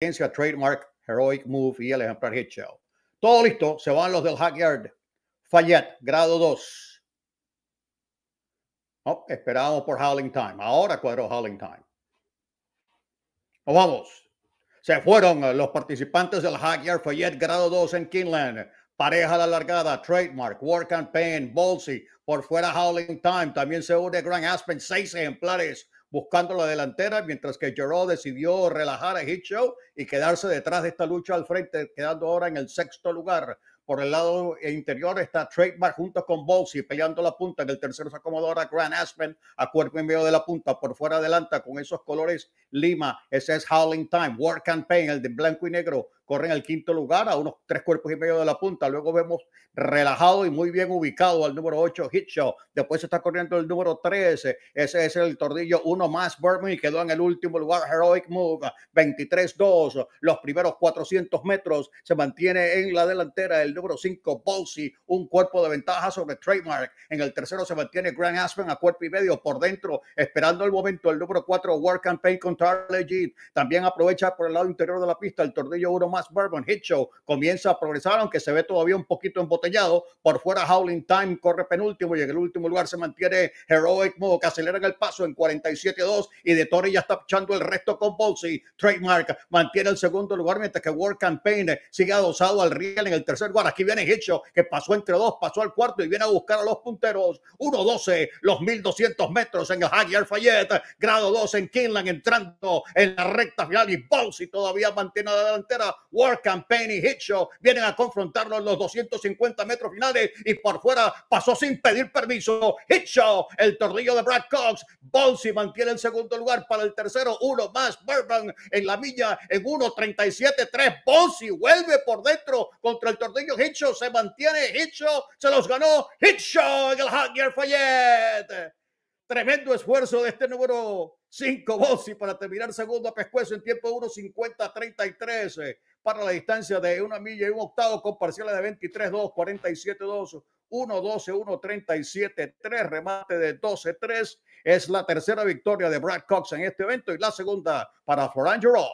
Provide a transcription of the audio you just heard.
trademark, heroic move y el ejemplar hit Todo listo, se van los del Hackyard. Fayette, grado 2. No, esperamos por Howling Time. Ahora cuadro Howling Time. Nos vamos. Se fueron eh, los participantes del Hackyard Fayette, grado 2 en Kinland. Pareja de la largada, Trademark, War Campaign, Bolsey. Por fuera Howling Time. También se une Grand Aspen, seis ejemplares buscando la delantera, mientras que Gerard decidió relajar a show y quedarse detrás de esta lucha al frente, quedando ahora en el sexto lugar. Por el lado interior está Trademark junto con Bolsi peleando la punta. En el tercer se Grand Aspen a cuerpo en medio de la punta. Por fuera adelanta con esos colores lima. Ese es Howling Time. War Campaign, el de blanco y negro corre en el quinto lugar a unos tres cuerpos y medio de la punta. Luego vemos relajado y muy bien ubicado al número 8, Hitchcock. Después está corriendo el número 13. Ese es el tordillo uno más, Berman, y quedó en el último lugar, Heroic Move, 23-2. Los primeros 400 metros se mantiene en la delantera el número 5, Bolsey, un cuerpo de ventaja sobre Trademark. En el tercero se mantiene Grand Aspen a cuerpo y medio por dentro, esperando el momento. El número 4, War Campaign contra Legit. También aprovecha por el lado interior de la pista el tordillo uno más Bourbon Hitcho, comienza a progresar, aunque se ve todavía un poquito embotellado. Por fuera, Howling Time corre penúltimo y en el último lugar se mantiene Heroic Mode, que acelera el paso en 47-2 y de Tori ya está echando el resto con Bolsi. Trademark mantiene el segundo lugar, mientras que World Campaign sigue adosado al riel en el tercer lugar. Aquí viene Hitcho, que pasó entre dos, pasó al cuarto y viene a buscar a los punteros. 1-12, los 1200 metros en el Jaguar Fayette, grado 2 en Kinland, entrando en la recta final y Bolsi todavía mantiene la delantera. War Campaign y Hit vienen a confrontarlo en los 250 metros finales y por fuera pasó sin pedir permiso. Hitcho, el tornillo de Brad Cox. Bonsi mantiene el segundo lugar para el tercero, uno más. Burbank en la milla en 1.37.3. Bonsi vuelve por dentro contra el tornillo Hitcho se mantiene Hitcho se los ganó Hitcho en el Hunger Fayette. Tremendo esfuerzo de este número 5 Bossi para terminar segundo a pescuezo en tiempo 1.50-33 para la distancia de una milla y un octavo con parciales de 23-2, 47-2, 1-12, 1-37, 3, remate de 12-3. Es la tercera victoria de Brad Cox en este evento y la segunda para Florangero.